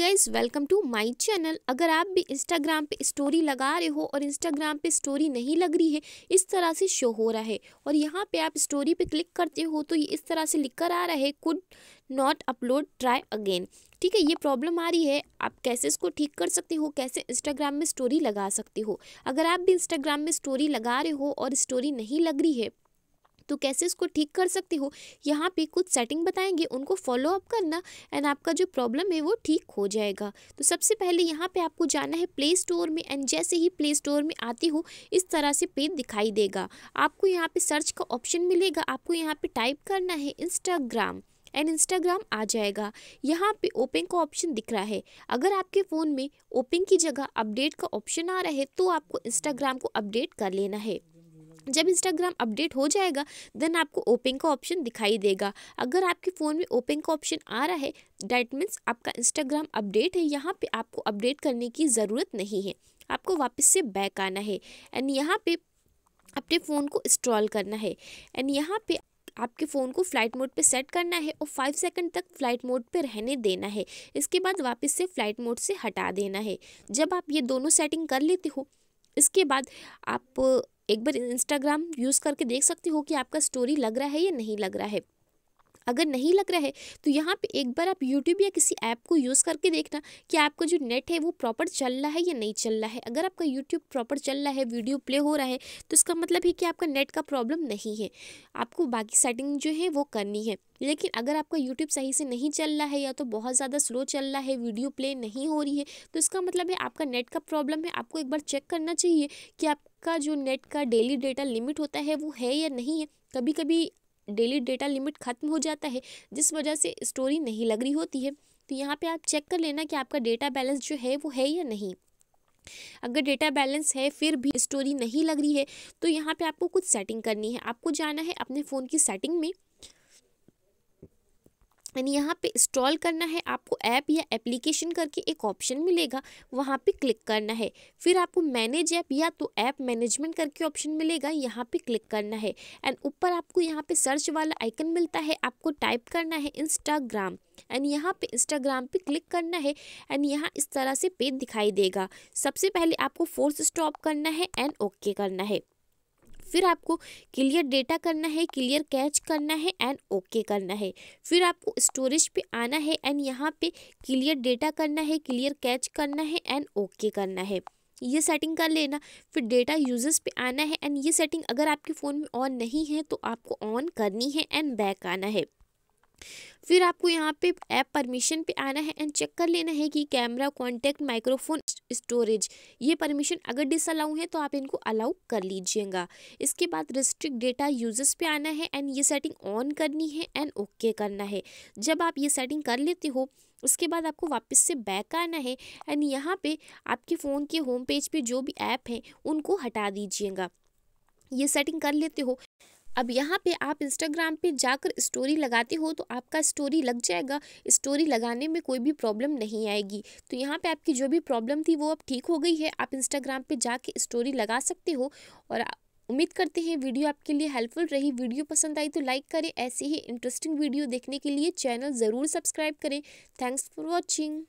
guys welcome to my channel अगर आप भी इंस्टाग्राम पे स्टोरी लगा रहे हो और इंस्टाग्राम पे स्टोरी नहीं लग रही है इस तरह से शो हो रहा है और यहाँ पे आप स्टोरी पे क्लिक करते हो तो ये इस तरह से लिख कर आ रहा है could not upload try again ठीक है ये प्रॉब्लम आ रही है आप कैसे इसको ठीक कर सकते हो कैसे इंस्टाग्राम में स्टोरी लगा सकते हो अगर आप भी इंस्टाग्राम में स्टोरी लगा रहे हो और स्टोरी नहीं लग रही है तो कैसे इसको ठीक कर सकते हो यहाँ पे कुछ सेटिंग बताएंगे उनको फॉलो अप करना एंड आपका जो प्रॉब्लम है वो ठीक हो जाएगा तो सबसे पहले यहाँ पे आपको जाना है प्ले स्टोर में एंड जैसे ही प्ले स्टोर में आते हो इस तरह से पेज दिखाई देगा आपको यहाँ पे सर्च का ऑप्शन मिलेगा आपको यहाँ पे टाइप करना है इंस्टाग्राम एंड इंस्टाग्राम आ जाएगा यहाँ पे ओपन का ऑप्शन दिख रहा है अगर आपके फ़ोन में ओपन की जगह अपडेट का ऑप्शन आ रहा है तो आपको इंस्टाग्राम को अपडेट कर लेना है जब इंस्टाग्राम अपडेट हो जाएगा देन आपको ओपन का ऑप्शन दिखाई देगा अगर आपके फ़ोन में ओपन का ऑप्शन आ रहा है डैट मीन्स आपका इंस्टाग्राम अपडेट है यहाँ पे आपको अपडेट करने की ज़रूरत नहीं है आपको वापस से बैक आना है एंड यहाँ पे अपने फ़ोन को इंस्टॉल करना है एंड यहाँ पे आपके फ़ोन को फ्लाइट मोड पे सेट करना है और फाइव सेकंड तक फ्लाइट मोड पे रहने देना है इसके बाद वापस से फ्लाइट मोड से हटा देना है जब आप ये दोनों सेटिंग कर लेते हो इसके बाद आप एक बार इंस्टाग्राम यूज़ करके देख सकते हो कि आपका स्टोरी लग रहा है या नहीं लग रहा है अगर नहीं लग रहा है तो यहाँ पे एक बार आप यूट्यूब या किसी ऐप को यूज़ करके देखना कि आपका जो नेट है वो प्रॉपर चल रहा है या नहीं चल रहा है अगर आपका यूट्यूब प्रॉपर चल रहा है वीडियो प्ले हो रहा है तो इसका मतलब है कि आपका नेट का प्रॉब्लम नहीं है आपको बाकी सेटिंग जो है वो करनी है लेकिन अगर आपका यूट्यूब सही से नहीं चल रहा है या तो बहुत ज़्यादा स्लो चल रहा है वीडियो प्ले नहीं हो रही है तो इसका मतलब है आपका नेट का प्रॉब्लम है आपको एक बार चेक करना चाहिए कि आप आपका जो नेट का डेली डेटा लिमिट होता है वो है या नहीं है कभी कभी डेली डेटा लिमिट ख़त्म हो जाता है जिस वजह से स्टोरी नहीं लग रही होती है तो यहाँ पे आप चेक कर लेना कि आपका डेटा बैलेंस जो है वो है या नहीं अगर डेटा बैलेंस है फिर भी स्टोरी नहीं लग रही है तो यहाँ पे आपको कुछ सेटिंग करनी है आपको जाना है अपने फ़ोन की सेटिंग में एंड यहाँ पे इंस्टॉल करना है आपको ऐप या एप्लीकेशन करके एक ऑप्शन मिलेगा वहाँ पे क्लिक करना है फिर आपको मैनेज ऐप या तो ऐप मैनेजमेंट करके ऑप्शन मिलेगा यहाँ पे क्लिक करना है एंड ऊपर आपको यहाँ पे सर्च वाला आइकन मिलता है आपको टाइप करना है इंस्टाग्राम एंड यहाँ पे इंस्टाग्राम पे क्लिक करना है एंड यहाँ इस तरह से पेज दिखाई देगा सबसे पहले आपको फोर्स स्टॉप करना है एंड ओके करना है फिर आपको क्लियर डेटा करना है क्लियर कैच करना है एंड ओके okay करना है फिर आपको स्टोरेज पे आना है एंड यहाँ पे क्लियर डेटा करना है क्लियर कैच करना है एंड ओके okay करना है ये सेटिंग कर लेना फिर डेटा यूजर्स पे आना है एंड ये सेटिंग अगर आपके फ़ोन में ऑन नहीं है तो आपको ऑन करनी है एंड बैक आना है फिर आपको यहाँ पे ऐप परमिशन पे आना है एंड चेक कर लेना है कि कैमरा कॉन्टैक्ट माइक्रोफोन स्टोरेज ये परमिशन अगर डिसअलाउ है तो आप इनको अलाउ कर लीजिएगा इसके बाद रिस्ट्रिक्ट डेटा यूजर्स पे आना है एंड ये सेटिंग ऑन करनी है एंड ओके okay करना है जब आप ये सेटिंग कर लेते हो उसके बाद आपको वापस से बैक आना है एंड यहाँ पर आपके फ़ोन के होम पेज पे जो भी ऐप हैं उनको हटा दीजिएगा ये सेटिंग कर लेते हो अब यहाँ पे आप इंस्टाग्राम पे जाकर स्टोरी लगाते हो तो आपका स्टोरी लग जाएगा स्टोरी लगाने में कोई भी प्रॉब्लम नहीं आएगी तो यहाँ पे आपकी जो भी प्रॉब्लम थी वो अब ठीक हो गई है आप इंस्टाग्राम पे जाके स्टोरी लगा सकते हो और उम्मीद करते हैं वीडियो आपके लिए हेल्पफुल रही वीडियो पसंद आई तो लाइक करें ऐसे ही इंटरेस्टिंग वीडियो देखने के लिए चैनल ज़रूर सब्सक्राइब करें थैंक्स फॉर वॉचिंग